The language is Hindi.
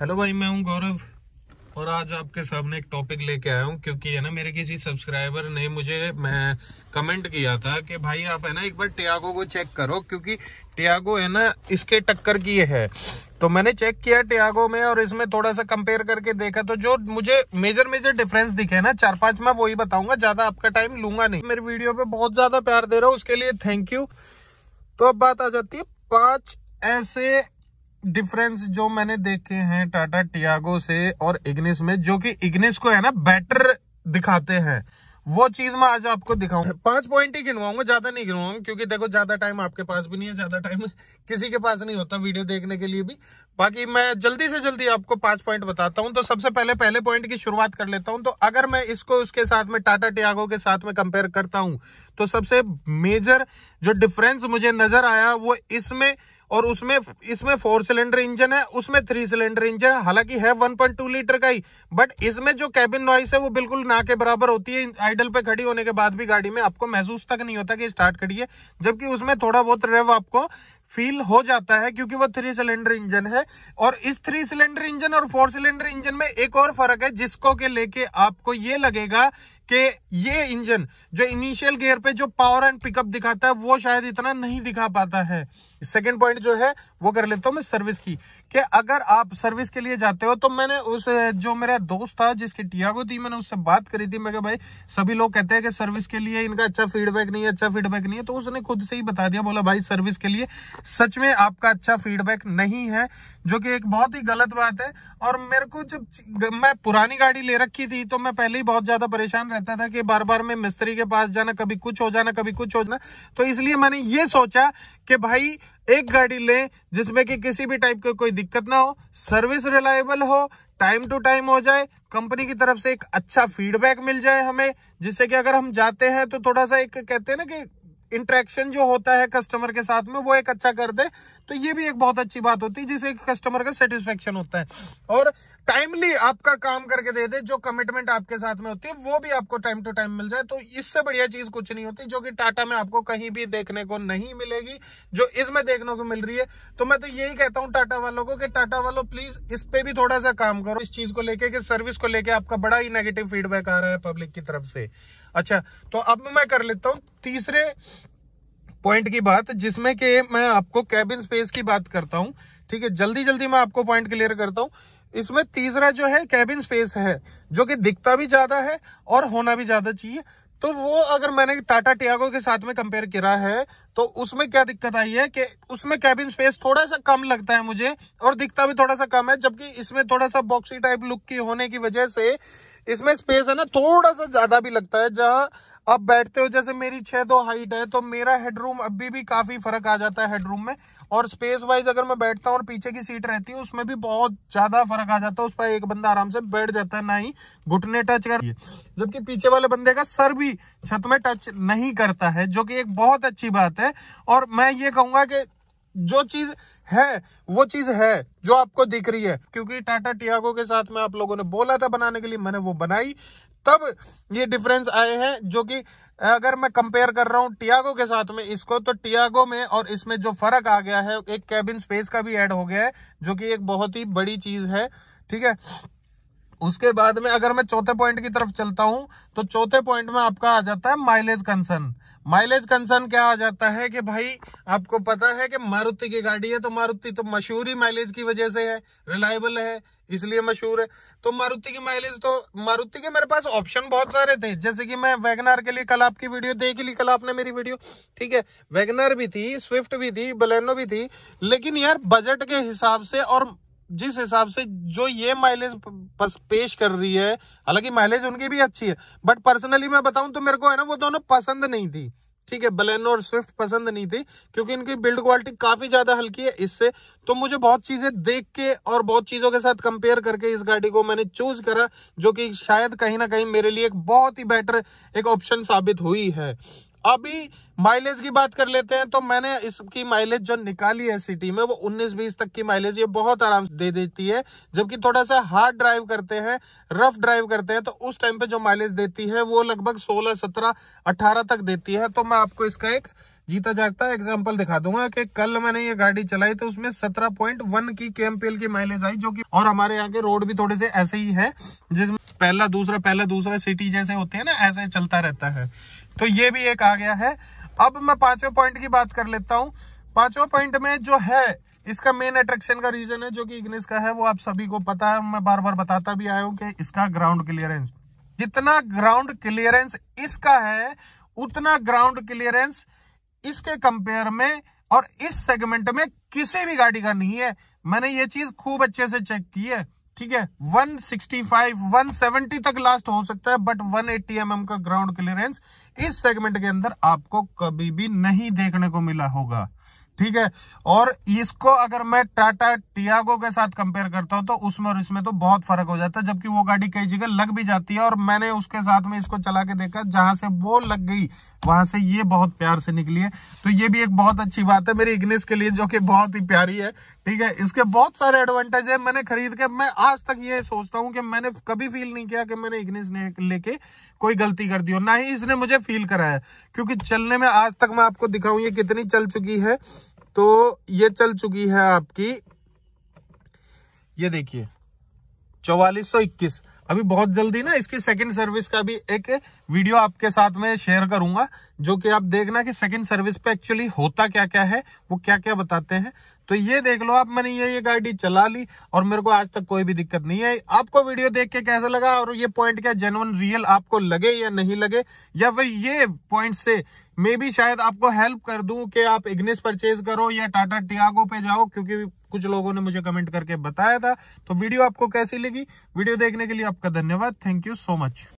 हेलो भाई मैं हूं गौरव और आज आपके सामने एक टॉपिक लेके आया हूं क्योंकि है ना मेरे किसी सब्सक्राइबर ने मुझे मैं कमेंट किया था कि भाई आप है ना एक बार टियागो को चेक करो क्योंकि टियागो है ना इसके टक्कर की है तो मैंने चेक किया टियागो में और इसमें थोड़ा सा कंपेयर करके देखा तो जो मुझे मेजर मेजर डिफरेंस दिखे ना चार पांच मैं वही बताऊंगा ज्यादा आपका टाइम लूंगा नहीं मेरे वीडियो पे बहुत ज्यादा प्यार दे रहा हूँ उसके लिए थैंक यू तो अब बात आ जाती है पांच ऐसे डिफरेंस जो मैंने देखे हैं टाटा टियागो से और इग्निस में जो कि इग्निस को है ना बेटर दिखाते हैं वो चीज मैं आज आपको दिखाऊंगा पांच पॉइंट ही गिनवाऊंगा ज्यादा नहीं गिनवाऊंगा क्योंकि देखो ज्यादा टाइम आपके पास भी नहीं है ज्यादा टाइम किसी के पास नहीं होता वीडियो देखने के लिए भी बाकी मैं जल्दी से जल्दी आपको पांच पॉइंट बताता हूं तो सबसे पहले पहले पॉइंट की शुरुआत कर लेता हूं तो अगर मैं इसको उसके साथ में टाटा टियागो के साथ में कंपेयर करता हूं तो सबसे मेजर जो डिफरेंस मुझे नजर आया वो इसमें और उसमें इसमें फोर सिलेंडर इंजन है उसमें थ्री सिलेंडर इंजन है हालांकि है 1.2 लीटर का ही बट इसमें जो कैबिन नॉइस है वो बिल्कुल ना के बराबर होती है आइडल पे खड़ी होने के बाद भी गाड़ी में आपको महसूस तक नहीं होता कि स्टार्ट खड़ी है जबकि उसमें थोड़ा बहुत रेव आपको फील हो जाता है क्योंकि वो थ्री सिलेंडर इंजन है और इस थ्री सिलेंडर इंजन और फोर सिलेंडर इंजन में एक और फर्क है जिसको के लेके आपको ये लगेगा कि ये इंजन जो इनिशियल गियर पे जो पावर एंड पिकअप दिखाता है वो शायद इतना नहीं दिखा पाता है सेकेंड पॉइंट जो है वो कर लेता हूं मैं सर्विस की कि अगर आप सर्विस के लिए जाते हो तो मैंने उस जो मेरा दोस्त था जिसकी टियागो थी मैंने उससे बात करी थी मैं भाई सभी लोग कहते हैं कि सर्विस के लिए इनका अच्छा फीडबैक नहीं है अच्छा फीडबैक नहीं है तो उसने खुद से ही बता दिया बोला भाई सर्विस के लिए सच में आपका अच्छा फीडबैक नहीं है जो कि एक बहुत ही गलत बात है और मेरे को जब मैं पुरानी गाड़ी ले रखी थी तो मैं पहले ही बहुत ज्यादा परेशान रहता था कि बार बार मैं मिस्त्री के पास जाना कभी कुछ हो जाना कभी कुछ हो जाना तो इसलिए मैंने ये सोचा कि भाई एक गाड़ी लें जिसमें कि किसी भी टाइप की कोई दिक्कत ना हो सर्विस रिलायबल हो टाइम टू टाइम हो जाए कंपनी की तरफ से एक अच्छा फीडबैक मिल जाए हमें जिससे कि अगर हम जाते हैं तो थोड़ा सा एक कहते हैं ना कि इंट्रैक्शन जो होता है कस्टमर के साथ में वो एक अच्छा कर दे तो ये भी एक बहुत अच्छी बात होती है जिससे कस्टमर का सेटिस्फेक्शन होता है और टाइमली आपका काम करके दे दे जो कमिटमेंट आपके साथ में होती है वो भी आपको टाइम टू टाइम मिल जाए तो इससे बढ़िया चीज कुछ नहीं होती जो कि टाटा में आपको कहीं भी देखने को नहीं मिलेगी जो इसमें देखने को मिल रही है तो मैं तो यही कहता हूँ टाटा वालों को कि टाटा वालों प्लीज इस पे भी थोड़ा सा काम करो इस चीज को लेके कि सर्विस को लेकर आपका बड़ा ही नेगेटिव फीडबैक आ रहा है पब्लिक की तरफ से अच्छा तो अब मैं कर लेता हूँ तीसरे पॉइंट की बात जिसमें कि मैं आपको कैबिन स्पेस की बात करता हूँ ठीक है जल्दी जल्दी मैं आपको पॉइंट क्लियर करता हूँ इसमें तीसरा जो है कैबिन स्पेस है जो कि दिखता भी ज्यादा है और होना भी ज्यादा चाहिए तो वो अगर मैंने टाटा टियागो के साथ में कंपेयर करा है तो उसमें क्या दिक्कत आई है कि उसमें कैबिन स्पेस थोड़ा सा कम लगता है मुझे और दिखता भी थोड़ा सा कम है जबकि इसमें थोड़ा सा बॉक्सी टाइप लुक की होने की वजह से इसमें स्पेस है ना थोड़ा सा ज्यादा भी लगता है जहां अब बैठते हो जैसे मेरी छह दो हाइट है तो मेरा हेडरूम अभी भी काफी फर्क आ जाता है हेडरूम में और स्पेस वाइज अगर मैं बैठता हूँ और पीछे की सीट रहती है उसमें भी बहुत ज्यादा फर्क आ जाता है उस पर एक बंदा आराम से बैठ जाता है ना ही घुटने टच कर जबकि पीछे वाले बंदे का सर भी छत में टच नहीं करता है जो कि एक बहुत अच्छी बात है और मैं ये कहूंगा कि जो चीज है वो चीज है जो आपको दिख रही है क्योंकि टाटा टियागो के साथ में आप लोगों ने बोला था बनाने के लिए मैंने वो बनाई तब ये डिफरेंस आए हैं जो कि अगर मैं कंपेयर कर रहा हूँ टियागो के साथ में इसको तो टियागो में और इसमें जो फर्क आ गया है एक कैबिन स्पेस का भी ऐड हो गया है जो कि एक बहुत ही बड़ी चीज है ठीक है उसके बाद में अगर मैं चौथे पॉइंट की तरफ चलता हूं तो चौथे पॉइंट में आपका आ जाता है माइलेज कंसर्न माइलेज कंसर्न क्या आ जाता है कि भाई आपको पता है कि मारुति की गाड़ी है तो मारुति तो मशहूर ही माइलेज की वजह से है रिलायबल है इसलिए मशहूर है तो मारुति की माइलेज तो मारुति के मेरे पास ऑप्शन बहुत सारे थे जैसे कि मैं वैगनार के लिए कल आपकी वीडियो देख ली कल आपने मेरी वीडियो ठीक है वैगनार भी थी स्विफ्ट भी थी बलेनो भी थी लेकिन यार बजट के हिसाब से और जिस हिसाब से जो ये माइलेज पेश कर रही है हालांकि माइलेज उनकी भी अच्छी है बट पर्सनली मैं बताऊं तो मेरे को है ना वो दोनों पसंद नहीं थी ठीक है बलेनो और स्विफ्ट पसंद नहीं थी क्योंकि इनकी बिल्ड क्वालिटी काफी ज्यादा हल्की है इससे तो मुझे बहुत चीजें देख के और बहुत चीजों के साथ कंपेयर करके इस गाड़ी को मैंने चूज करा जो कि शायद कहीं ना कहीं मेरे लिए एक बहुत ही बेटर एक ऑप्शन साबित हुई है अभी माइलेज की बात कर लेते हैं तो मैंने इसकी माइलेज जो निकाली है सिटी में वो 19-20 तक की माइलेज ये बहुत आराम से दे देती है जबकि थोड़ा सा हार्ड ड्राइव करते हैं रफ ड्राइव करते हैं तो उस टाइम पे जो माइलेज देती है वो लगभग 16, 17, 18 तक देती है तो मैं आपको इसका एक जीता जागता एग्जाम्पल दिखा दूंगा कि कल मैंने ये गाड़ी चलाई तो उसमें सत्रह की के की माइलेज आई जो की और हमारे यहाँ के रोड भी थोड़े से ऐसे ही है जिसमें पहला दूसरा पहला दूसरा सिटी जैसे होते हैं ना ऐसे चलता रहता है तो ये भी एक आ गया है अब मैं पांचवें पॉइंट की बात कर लेता हूँ पांचवा पॉइंट में जो है इसका मेन अट्रैक्शन का रीजन है जो कि इग्निस का है वो आप सभी को पता है मैं बार बार बताता भी आया हूं कि इसका ग्राउंड क्लियरेंस जितना ग्राउंड क्लियरेंस इसका है उतना ग्राउंड क्लियरेंस इसके कंपेयर में और इस सेगमेंट में किसी भी गाड़ी का नहीं है मैंने ये चीज खूब अच्छे से चेक की है ठीक है 165, 170 तक लास्ट हो सकता है बट 180 एट्टी mm का ग्राउंड क्लियरेंस इस सेगमेंट के अंदर आपको कभी भी नहीं देखने को मिला होगा ठीक है और इसको अगर मैं टाटा टियागो के साथ कंपेयर करता हूं तो उसमें और इसमें तो बहुत फर्क हो जाता है जबकि वो गाड़ी कई जगह लग भी जाती है और मैंने उसके साथ में इसको चला के देखा जहां से वो लग गई वहां से ये बहुत प्यार से निकली है तो ये भी एक बहुत अच्छी बात है मेरी इग्निस के लिए जो कि बहुत ही प्यारी है ठीक है इसके बहुत सारे एडवांटेज है मैंने खरीद के मैं आज तक ये सोचता हूँ कि मैंने कभी फील नहीं किया कि मैंने इग्निस ने लेके कोई गलती कर दी हो ना ही इसने मुझे फील कराया क्योंकि चलने में आज तक मैं आपको दिखाऊं ये कितनी चल चुकी है तो ये चल चुकी है आपकी ये देखिए चौवालीस सौ इक्कीस अभी बहुत जल्दी ना इसकी सेकंड सर्विस का भी एक वीडियो आपके साथ में शेयर करूंगा जो कि आप देखना कि सेकंड सर्विस पे एक्चुअली होता क्या क्या है वो क्या क्या बताते हैं तो ये देख लो आप मैंने ये ये गाड़ी चला ली और मेरे को आज तक कोई भी दिक्कत नहीं आई आपको वीडियो देख के कैसा लगा और ये पॉइंट क्या जेनवन रियल आपको लगे या नहीं लगे या फिर ये पॉइंट से मे भी शायद आपको हेल्प कर दूं कि आप इग्निस परचेज करो या टाटा टियागो पे जाओ क्योंकि कुछ लोगों ने मुझे कमेंट करके बताया था तो वीडियो आपको कैसी लगी वीडियो देखने के लिए आपका धन्यवाद थैंक यू सो मच